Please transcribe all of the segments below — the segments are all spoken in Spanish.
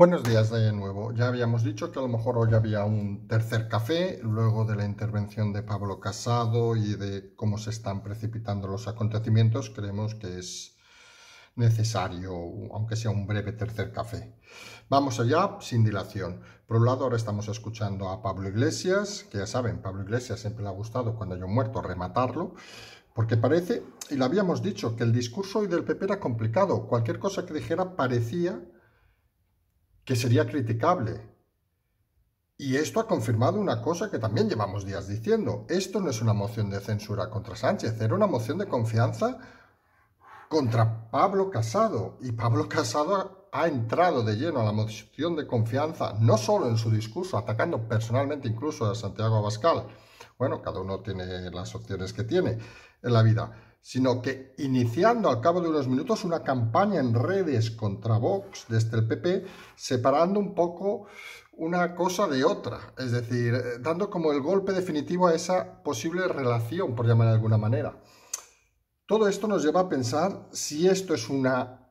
Buenos días de nuevo. Ya habíamos dicho que a lo mejor hoy había un tercer café, luego de la intervención de Pablo Casado y de cómo se están precipitando los acontecimientos, creemos que es necesario, aunque sea un breve tercer café. Vamos allá sin dilación. Por un lado, ahora estamos escuchando a Pablo Iglesias, que ya saben, Pablo Iglesias siempre le ha gustado cuando yo muerto rematarlo, porque parece, y lo habíamos dicho, que el discurso hoy del PP era complicado. Cualquier cosa que dijera parecía que sería criticable. Y esto ha confirmado una cosa que también llevamos días diciendo. Esto no es una moción de censura contra Sánchez, era una moción de confianza contra Pablo Casado. Y Pablo Casado ha entrado de lleno a la moción de confianza, no solo en su discurso, atacando personalmente incluso a Santiago Abascal. Bueno, cada uno tiene las opciones que tiene en la vida sino que iniciando al cabo de unos minutos una campaña en redes contra Vox desde el PP, separando un poco una cosa de otra, es decir, eh, dando como el golpe definitivo a esa posible relación, por llamar de alguna manera. Todo esto nos lleva a pensar si esto es una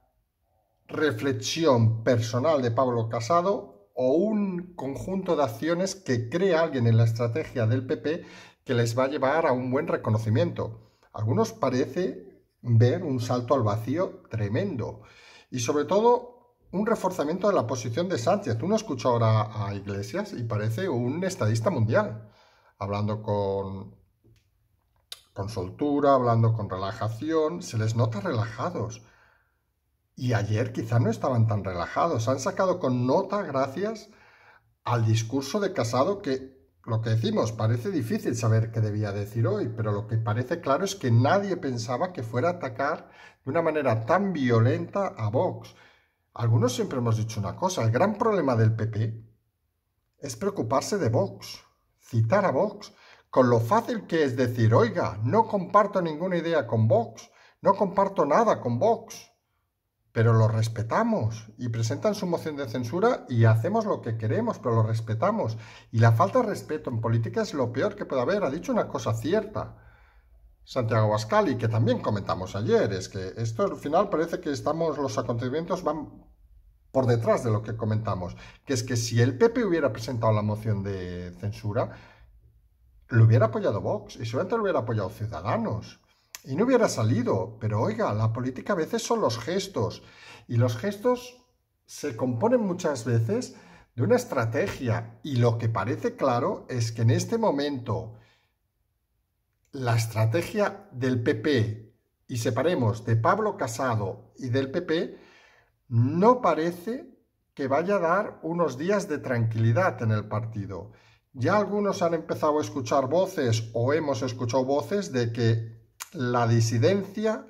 reflexión personal de Pablo Casado o un conjunto de acciones que cree alguien en la estrategia del PP que les va a llevar a un buen reconocimiento. Algunos parece ver un salto al vacío tremendo y sobre todo un reforzamiento de la posición de Sánchez. Uno escucha ahora a Iglesias y parece un estadista mundial, hablando con, con soltura, hablando con relajación, se les nota relajados. Y ayer quizá no estaban tan relajados, han sacado con nota gracias al discurso de Casado que lo que decimos, parece difícil saber qué debía decir hoy, pero lo que parece claro es que nadie pensaba que fuera a atacar de una manera tan violenta a Vox. Algunos siempre hemos dicho una cosa, el gran problema del PP es preocuparse de Vox, citar a Vox, con lo fácil que es decir, oiga, no comparto ninguna idea con Vox, no comparto nada con Vox pero lo respetamos y presentan su moción de censura y hacemos lo que queremos, pero lo respetamos. Y la falta de respeto en política es lo peor que puede haber. Ha dicho una cosa cierta. Santiago y que también comentamos ayer, es que esto al final parece que estamos, los acontecimientos van por detrás de lo que comentamos, que es que si el PP hubiera presentado la moción de censura, lo hubiera apoyado Vox y seguramente lo hubiera apoyado Ciudadanos y no hubiera salido. Pero oiga, la política a veces son los gestos. Y los gestos se componen muchas veces de una estrategia. Y lo que parece claro es que en este momento la estrategia del PP, y separemos de Pablo Casado y del PP, no parece que vaya a dar unos días de tranquilidad en el partido. Ya algunos han empezado a escuchar voces o hemos escuchado voces de que la disidencia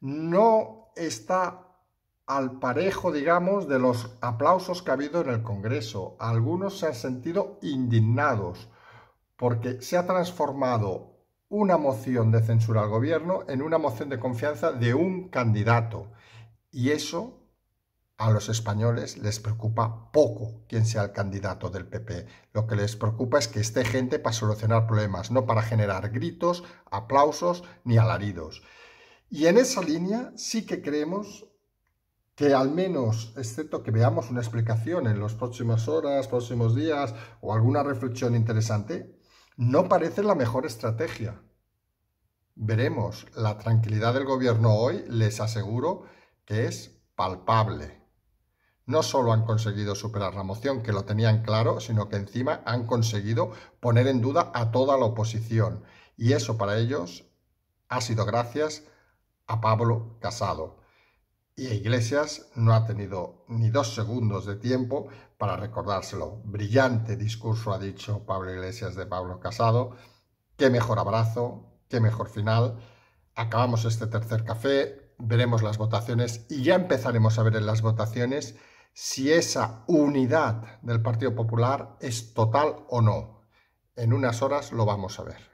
no está al parejo, digamos, de los aplausos que ha habido en el Congreso. Algunos se han sentido indignados porque se ha transformado una moción de censura al gobierno en una moción de confianza de un candidato. Y eso a los españoles les preocupa poco quién sea el candidato del PP. Lo que les preocupa es que esté gente para solucionar problemas, no para generar gritos, aplausos ni alaridos. Y en esa línea sí que creemos que al menos, excepto que veamos una explicación en las próximas horas, próximos días o alguna reflexión interesante, no parece la mejor estrategia. Veremos, la tranquilidad del gobierno hoy, les aseguro, que es palpable no solo han conseguido superar la moción, que lo tenían claro, sino que encima han conseguido poner en duda a toda la oposición. Y eso para ellos ha sido gracias a Pablo Casado. Y Iglesias no ha tenido ni dos segundos de tiempo para recordárselo. Brillante discurso ha dicho Pablo Iglesias de Pablo Casado. Qué mejor abrazo, qué mejor final. Acabamos este tercer café, veremos las votaciones y ya empezaremos a ver en las votaciones si esa unidad del Partido Popular es total o no. En unas horas lo vamos a ver.